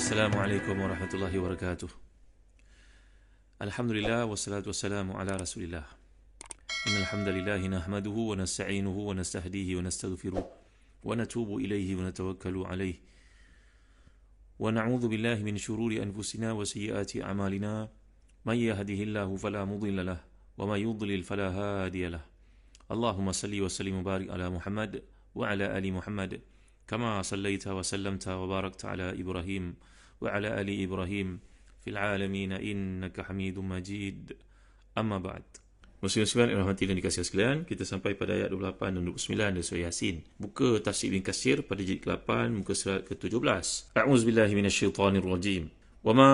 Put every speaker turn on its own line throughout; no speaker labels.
السلام عليكم ورحمة الله وبركاته الحمد لله والصلاة والسلام على رسول الله إن الحمد لله نحمده ونستعينه ونستهديه ونستغفره ونتوب إليه ونتوكل عليه ونعوذ بالله من شرور أنفسنا وسيئات أعمالنا من يهده الله فلا مضل له ومن يضلل فلا هادي له اللهم صل وسلم وبارك على محمد وعلى آل محمد كما صليت وسلمت وباركت على إبراهيم وعلى آل إبراهيم في العالمين إنك حميد مجيد أما بعد Muslim Muslim Rahmati dan dikasihkan sekalian Kita sampai pada ayat 28 dan 29 dari surah Yasin Buka Tafsir bin Kasir pada jilid ke-8 Muka surat ke-17 A'udzubillahiminasyaitanirrojim وما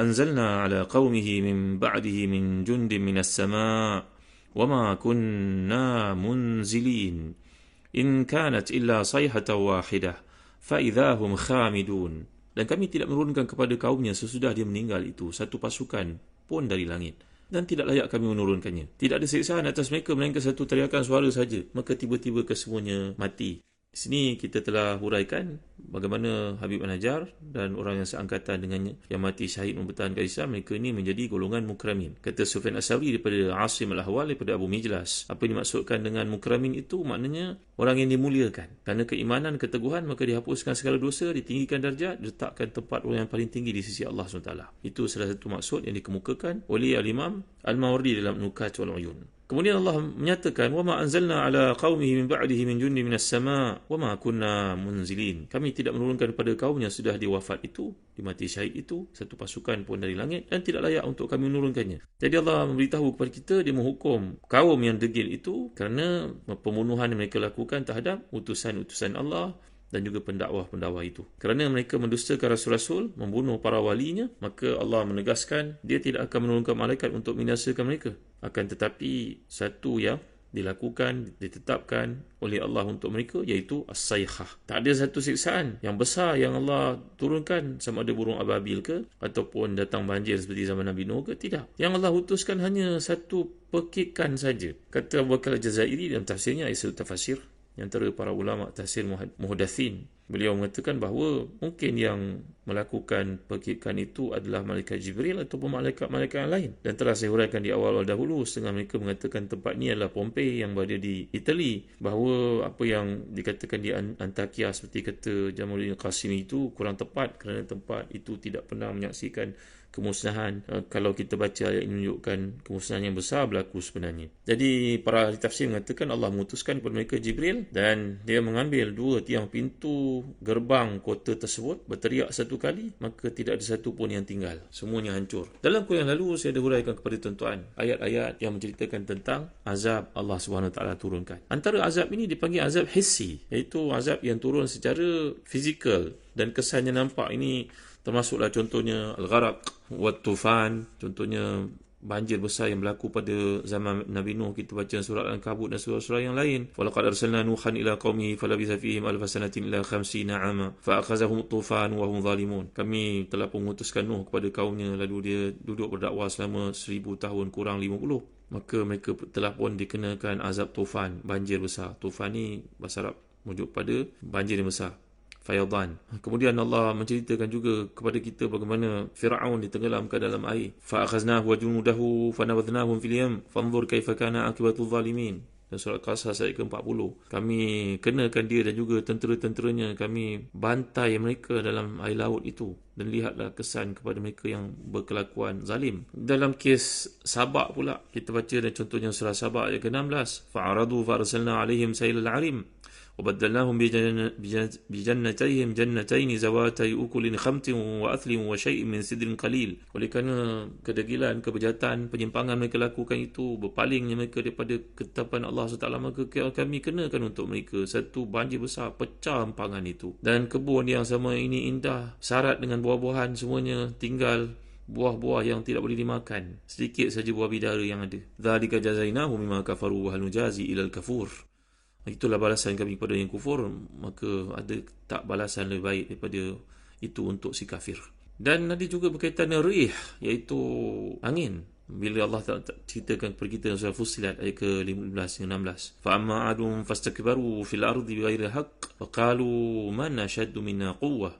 أنزلنا على قومه من بعده من جند من السماء وما كنا منزلين إن كانت إلا صيحة واحدة فإذا هم خامدون dan kami tidak menurunkan kepada kaumnya sesudah dia meninggal itu satu pasukan pun dari langit dan tidak layak kami menurunkannya. Tidak ada siksaan atas mereka melainkan satu teriakan suara saja. Maka tiba-tiba kesemuanya mati. Di sini kita telah huraikan bagaimana Habib Al-Hajar dan orang yang seangkatan dengannya yang mati syahid mempertahankan Islam mereka ini menjadi golongan mukramin. Kata Sufyan Asawi daripada Asim Al-Ahwal daripada Abu Mijlas. Apa yang dimaksudkan dengan mukramin itu maknanya orang yang dimuliakan. Kerana keimanan keteguhan maka dihapuskan segala dosa, ditinggikan darjat, diletakkan tempat orang yang paling tinggi di sisi Allah SWT. Itu salah satu maksud yang dikemukakan oleh Al-Imam Al-Mawardi dalam Nukat wal-Uyun. Kemudian Allah menyatakan wama anzalna ala qaumihi min ba'dihi min junni minas sama' wama kunna munzilin. Kami tidak menurunkan kepada kaum yang sudah diwafat itu, dimati syahid itu satu pasukan pun dari langit dan tidak layak untuk kami menurunkannya. Jadi Allah memberitahu kepada kita dia menghukum kaum yang degil itu kerana pembunuhan yang mereka lakukan terhadap utusan-utusan Allah dan juga pendakwah-pendakwah itu. Kerana mereka mendustakan rasul-rasul, membunuh para walinya, maka Allah menegaskan dia tidak akan menurunkan malaikat untuk menyiasakan mereka. Akan tetapi satu yang dilakukan, ditetapkan oleh Allah untuk mereka iaitu as-sayhah. Tak ada satu siksaan yang besar yang Allah turunkan sama ada burung ababil ke ataupun datang banjir seperti zaman Nabi Nuh ke tidak. Yang Allah utuskan hanya satu pekikan saja. Kata Abu Bakar Jazairi dalam tafsirnya Aisyul Tafsir. Yang antara para ulama tafsir muhadathin beliau mengatakan bahawa mungkin yang melakukan perkikan itu adalah malaikat Jibril ataupun malaikat-malaikat yang lain dan telah saya huraikan di awal-awal dahulu setengah mereka mengatakan tempat ini adalah Pompei yang berada di Itali bahawa apa yang dikatakan di Antakya seperti kata Jamaluddin Qasim itu kurang tepat kerana tempat itu tidak pernah menyaksikan kemusnahan eh, kalau kita baca ayat ini menunjukkan kemusnahan yang besar berlaku sebenarnya jadi para ahli tafsir mengatakan Allah mengutuskan kepada mereka Jibril dan dia mengambil dua tiang pintu gerbang kota tersebut berteriak satu kali maka tidak ada satu pun yang tinggal semuanya hancur dalam kuliah lalu saya ada huraikan kepada tuan-tuan ayat-ayat yang menceritakan tentang azab Allah SWT turunkan antara azab ini dipanggil azab hissi iaitu azab yang turun secara fizikal dan kesannya nampak ini termasuklah contohnya al-gharaq wa tufan contohnya banjir besar yang berlaku pada zaman Nabi Nuh kita baca surah Al-Kabut dan surah-surah yang lain walaqad arsalna nuhan ila qaumihi falabisa fihim alf sanatin ila 50 ama fa akhazahum tufan wa hum zalimun kami telah mengutuskan Nuh kepada kaumnya lalu dia duduk berdakwah selama 1000 tahun kurang 50 maka mereka telah pun dikenakan azab tufan banjir besar tufan ni bahasa Arab merujuk pada banjir yang besar fayadan. Kemudian Allah menceritakan juga kepada kita bagaimana Firaun ditenggelamkan dalam air. Fa akhaznahu wa junudahu fa nabadhnahum fil yam. Fanzur kaifa kana akibatu zalimin. Dan surah Qasas ayat ke-40 Kami kenakan dia dan juga tentera-tenteranya Kami bantai mereka dalam air laut itu Dan lihatlah kesan kepada mereka yang berkelakuan zalim Dalam kes Sabak pula Kita baca dan contohnya surah Sabak ayat ke-16 Fa'aradu fa'arsalna alihim sayil al-arim وبدلناهم بجنتيهم جنتين زواتي أكل خمت وأثل وشيء من سدر قليل ولكن kegagalan, kebejatan, penyimpangan mereka lakukan itu berpalingnya mereka daripada ketetapan Allah SWT maka kami kenakan untuk mereka satu banjir besar pecah empangan itu dan kebun yang sama ini indah syarat dengan buah-buahan semuanya tinggal buah-buah yang tidak boleh dimakan sedikit saja buah bidara yang ada zalika jazainahu mimma kafaru wa hal nujazi ilal kafur itulah balasan kami kepada yang kufur maka ada tak balasan lebih baik daripada itu untuk si kafir dan ada juga berkaitan dengan rih iaitu angin bila Allah tak, tak ceritakan kepada kita surah Fusilat ayat ke-15 16 fa amma adum fastakbaru fil ardi bighairi haqq wa qalu man ashaddu minna quwwah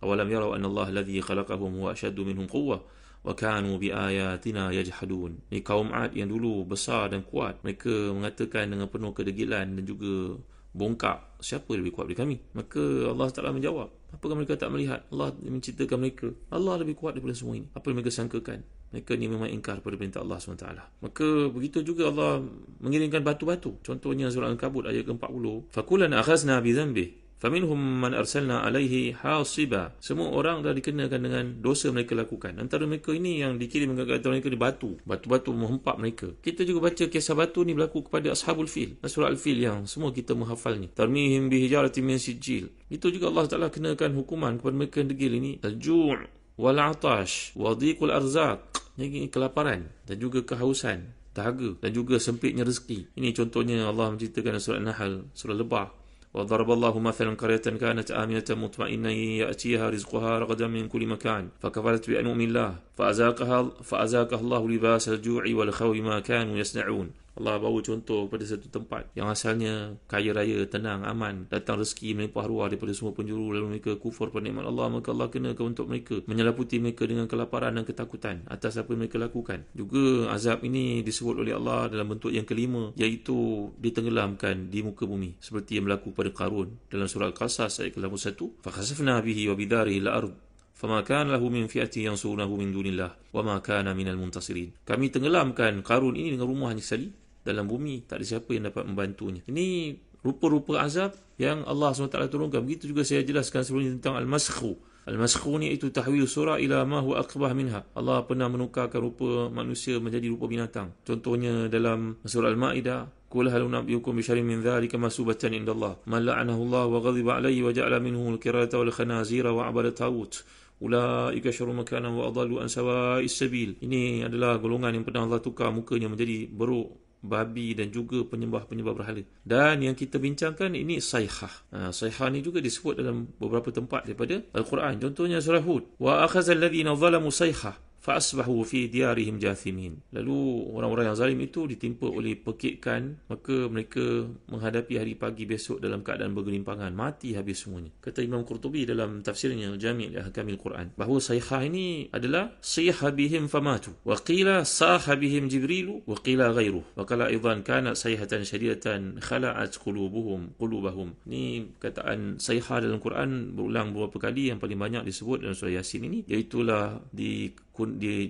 awalam yaraw anna Allah alladhi khalaqahum wa ashaddu minhum quwwah wa kanu bi ayatina yajhadun ni kaum ad yang dulu besar dan kuat mereka mengatakan dengan penuh kedegilan dan juga bongkak siapa lebih kuat dari kami maka Allah Taala menjawab Apa apakah mereka tak melihat Allah menciptakan mereka Allah lebih kuat daripada semua ini apa yang mereka sangkakan mereka ni memang ingkar pada perintah Allah SWT Maka begitu juga Allah mengirimkan batu-batu Contohnya surah Al-Kabut ayat ke-40 Fakulan akhazna bidhanbih Faminhum man arsalna alaihi hasiba. Semua orang dah dikenakan dengan dosa mereka lakukan. Antara mereka ini yang dikirim ke kata mereka ni batu. Batu-batu menghempap mereka. Kita juga baca kisah batu ni berlaku kepada ashabul fil. Nasrul al-fil yang semua kita menghafal ni. Tarmihim bihijarati min sijil. Itu juga Allah Ta'ala kenakan hukuman kepada mereka yang degil ini. Al-ju' wal-atash wadikul arzak. Ini kelaparan dan juga kehausan dahaga dan juga sempitnya rezeki. Ini contohnya Allah menceritakan surah nahal surah Lebah. وضرب الله مثلا قرية كانت آمنة مطمئنة يأتيها رزقها رغدا من كل مكان فكفرت بأنعم الله فأزاقها فأزاقها الله لباس الجوع والخوف ما كانوا يصنعون Allah bawa contoh pada satu tempat yang asalnya kaya raya, tenang, aman. Datang rezeki melimpah ruah daripada semua penjuru lalu mereka kufur pada nikmat Allah. Maka Allah kena ke untuk mereka. Menyelaputi mereka dengan kelaparan dan ketakutan atas apa mereka lakukan. Juga azab ini disebut oleh Allah dalam bentuk yang kelima iaitu ditenggelamkan di muka bumi. Seperti yang berlaku pada Qarun dalam surah Al-Qasas ayat ke-81. فَخَسَفْنَا بِهِ وَبِذَارِهِ الْأَرْضِ فما كان له من فئة ينصرونه من دون الله وما كان من المنتصرين kami tenggelamkan Karun ini dengan rumahnya sekali dalam bumi tak ada siapa yang dapat membantunya ini rupa-rupa azab yang Allah SWT turunkan begitu juga saya jelaskan sebelum ini tentang Al-Maskhu Al-Maskhu ni itu tahwil surah ila mahu akbah minha Allah pernah menukarkan rupa manusia menjadi rupa binatang contohnya dalam surah Al-Ma'idah Kul hal unabiyukum bi syarrin min dhalika masubatan indallah man Allah wa ghadiba alayhi wa ja'ala minhu al-kirata wal khanazira wa 'abada tawut ulaika syarrum makana wa adallu an sawa'is sabil ini adalah golongan yang pernah Allah tukar mukanya menjadi beruk babi dan juga penyembah-penyembah berhala. Dan yang kita bincangkan ini sayhah. Ha, sayhah ni juga disebut dalam beberapa tempat daripada Al-Quran. Contohnya surah Hud. Wa akhazal ladhina zalamu sayhah fa'asbahu fi diarihim jathimin. Lalu orang-orang yang zalim itu ditimpa oleh pekikan, maka mereka menghadapi hari pagi besok dalam keadaan bergelimpangan, mati habis semuanya. Kata Imam Qurtubi dalam tafsirnya jami al-Hakamil Quran, bahawa sayha ini adalah sayha bihim famatu wa qila sahha bihim jibrilu wa qila ghairuh. Wa qala aidan kanat sayhatan syadidatan khala'at qulubuhum qulubahum. Ini kataan sayha dalam Quran berulang beberapa kali yang paling banyak disebut dalam surah Yasin ini, iaitu di pun di,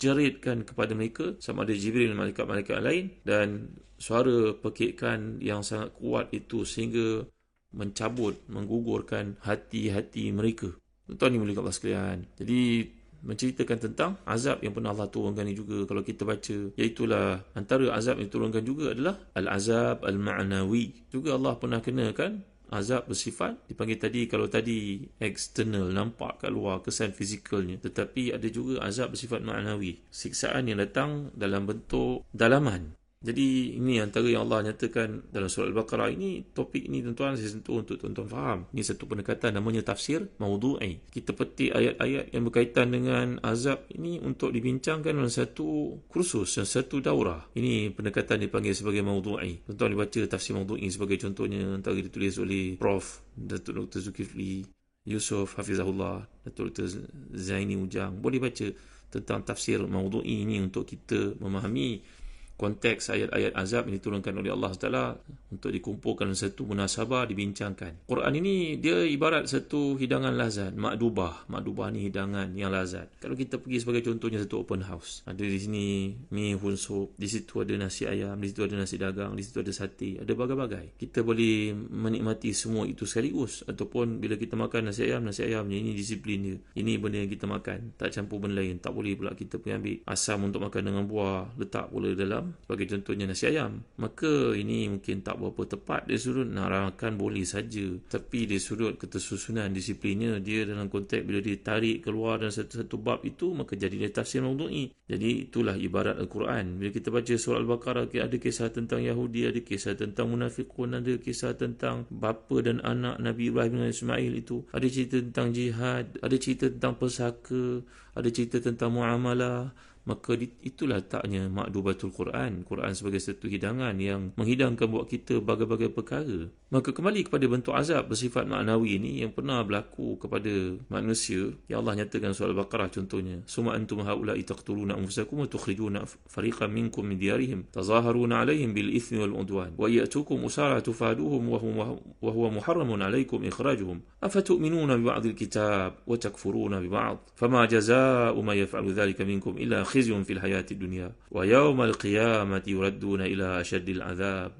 ceritkan kepada mereka sama ada Jibril dan malaikat-malaikat lain dan suara pekikan yang sangat kuat itu sehingga mencabut, menggugurkan hati-hati mereka. Tuan-tuan yang mulia sekalian. Jadi, menceritakan tentang azab yang pernah Allah turunkan ini juga kalau kita baca iaitulah antara azab yang diturunkan juga adalah al-azab al-ma'nawi juga Allah pernah kenakan azab bersifat dipanggil tadi kalau tadi eksternal nampak kat luar kesan fizikalnya tetapi ada juga azab bersifat maknawi siksaan yang datang dalam bentuk dalaman jadi ini antara yang Allah nyatakan dalam surah Al-Baqarah ini topik ini tuan-tuan saya sentuh untuk tuan-tuan faham. Ini satu pendekatan namanya tafsir maudhu'i. Kita petik ayat-ayat yang berkaitan dengan azab ini untuk dibincangkan dalam satu kursus dan satu daurah. Ini pendekatan dipanggil sebagai maudhu'i. Tuan-tuan baca tafsir maudhu'i sebagai contohnya antara ditulis oleh Prof Datuk Dr Zulkifli Yusof Hafizahullah Datuk Dr Zaini Ujang. Boleh baca tentang tafsir maudhu'i ini untuk kita memahami konteks ayat-ayat azab yang diturunkan oleh Allah SWT untuk dikumpulkan dalam satu munasabah dibincangkan. Quran ini dia ibarat satu hidangan lazat, makdubah. Makdubah ni hidangan yang lazat. Kalau kita pergi sebagai contohnya satu open house. Ada di sini mi hun soup, di situ ada nasi ayam, di situ ada nasi dagang, di situ ada sate, ada berbagai bagai Kita boleh menikmati semua itu sekaligus. Ataupun bila kita makan nasi ayam, nasi ayamnya ini disiplin dia. Ini benda yang kita makan. Tak campur benda lain. Tak boleh pula kita pergi ambil asam untuk makan dengan buah. Letak pula dalam bagi contohnya nasi ayam maka ini mungkin tak berapa tepat dia suruh nak makan boleh saja tapi dia suruh ketersusunan disiplinnya dia dalam konteks bila ditarik keluar dalam satu-satu bab itu maka jadi dia tafsir mengundungi jadi itulah ibarat Al-Quran bila kita baca surah Al-Baqarah ada kisah tentang Yahudi ada kisah tentang Munafiqun ada kisah tentang bapa dan anak Nabi Ibrahim dan Ismail itu ada cerita tentang jihad ada cerita tentang pesaka ada cerita tentang muamalah maka itulah taknya makdubatul Quran Quran sebagai satu hidangan yang menghidangkan buat kita berbagai-bagai perkara maka kembali kepada bentuk azab bersifat maknawi ini yang pernah berlaku kepada manusia ya Allah nyatakan soal al-baqarah contohnya suma antum haula itaqtuluna anfusakum wa tukhrijuna fariqan minkum min diyarihim tazaharuna alaihim bil ithmi wal udwan wa ya'tukum usara tufaduhum wa hum wa huwa muharramun alaikum ikhrajuhum afatu'minuna bi kitab wa takfuruna bi fama jazaa'u man yaf'alu dhalika minkum illa خزي في الحياة الدنيا ويوم القيامة يردون إلى أشد العذاب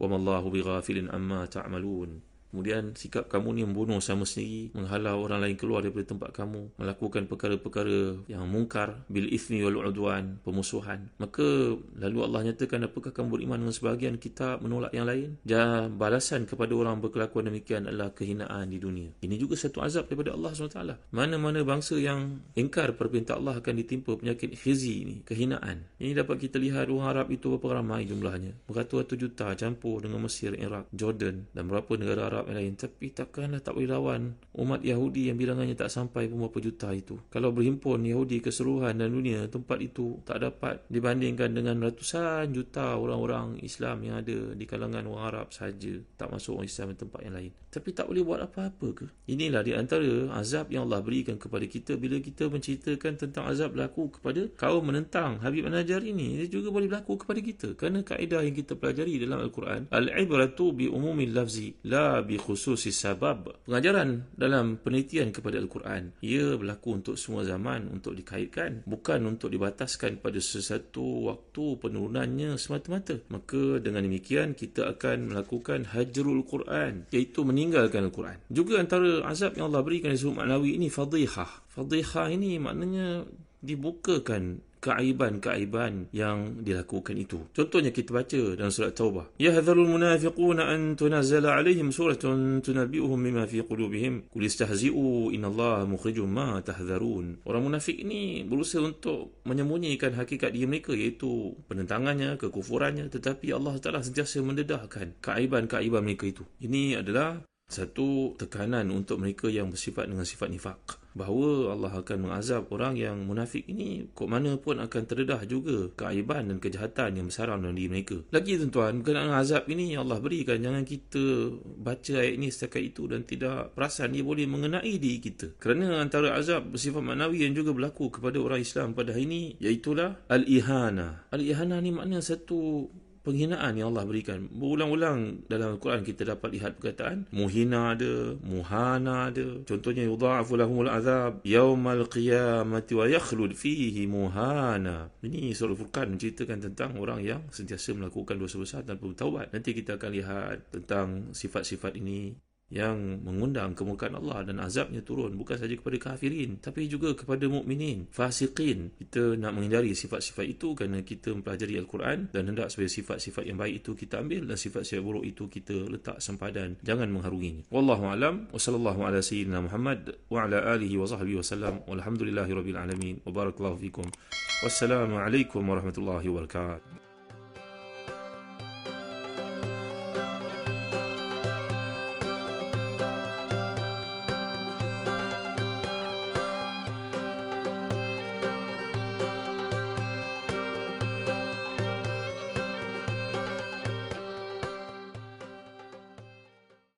وما الله بغافل عما تعملون Kemudian sikap kamu ni membunuh sama sendiri, menghalau orang lain keluar daripada tempat kamu, melakukan perkara-perkara yang mungkar, bil ismi wal udwan, pemusuhan. Maka lalu Allah nyatakan apakah kamu beriman dengan sebahagian kita menolak yang lain? Dan balasan kepada orang berkelakuan demikian adalah kehinaan di dunia. Ini juga satu azab daripada Allah SWT. Mana-mana bangsa yang engkar perintah Allah akan ditimpa penyakit khizi ini, kehinaan. Ini dapat kita lihat orang Arab itu berapa ramai jumlahnya. Beratus-ratus juta campur dengan Mesir, Iraq, Jordan dan berapa negara Arab Arab yang lain Tapi takkanlah tak boleh lawan umat Yahudi yang bilangannya tak sampai pun berapa juta itu Kalau berhimpun Yahudi keseluruhan dan dunia Tempat itu tak dapat dibandingkan dengan ratusan juta orang-orang Islam yang ada di kalangan orang Arab saja Tak masuk orang Islam di tempat yang lain Tapi tak boleh buat apa-apa ke? Inilah di antara azab yang Allah berikan kepada kita Bila kita menceritakan tentang azab berlaku kepada kaum menentang Habib Manajar ini Dia juga boleh berlaku kepada kita Kerana kaedah yang kita pelajari dalam Al-Quran Al-ibratu bi umumil lafzi La bikhususi sabab pengajaran dalam penelitian kepada al-Quran ia berlaku untuk semua zaman untuk dikaitkan bukan untuk dibataskan pada sesuatu waktu penurunannya semata-mata maka dengan demikian kita akan melakukan hajrul Quran iaitu meninggalkan al-Quran juga antara azab yang Allah berikan di surah ini fadhihah fadhihah ini maknanya dibukakan keaiban-keaiban yang dilakukan itu. Contohnya kita baca dalam surat Taubah. Ya hadharul munafiqun an tunazzala alaihim suratun tunabbi'uhum bima fi qulubihim. Qul istahzi'u inna Allah mukhrijum ma tahzarun Orang munafik ini berusaha untuk menyembunyikan hakikat diri mereka iaitu penentangannya, kekufurannya tetapi Allah Taala sentiasa mendedahkan keaiban-keaiban mereka itu. Ini adalah satu tekanan untuk mereka yang bersifat dengan sifat nifak bahawa Allah akan mengazab orang yang munafik ini kok mana pun akan terdedah juga keaiban dan kejahatan yang besar dalam diri mereka. Lagi tuan-tuan, berkenaan azab ini yang Allah berikan. Jangan kita baca ayat ini setakat itu dan tidak perasan dia boleh mengenai diri kita. Kerana antara azab bersifat maknawi yang juga berlaku kepada orang Islam pada hari ini, iaitulah Al-Ihana. Al-Ihana ni makna satu penghinaan yang Allah berikan. Berulang-ulang dalam Al-Quran kita dapat lihat perkataan muhina ada, muhana ada. Contohnya yudha'afu lahumul azab yaumal qiyamati wa yakhlud fihi muhana. Ini surah Furqan menceritakan tentang orang yang sentiasa melakukan dosa besar tanpa bertaubat. Nanti kita akan lihat tentang sifat-sifat ini yang mengundang kemurkaan Allah dan azabnya turun bukan saja kepada kafirin tapi juga kepada mukminin fasikin kita nak menghindari sifat-sifat itu kerana kita mempelajari Al-Quran dan hendak supaya sifat-sifat yang baik itu kita ambil dan sifat-sifat buruk itu kita letak sempadan jangan mengharunginya wallahu alam wa sallallahu ala sayyidina Muhammad wa ala alihi wa sahbihi wasallam walhamdulillahi rabbil alamin wa barakallahu fikum wassalamu alaikum warahmatullahi wabarakatuh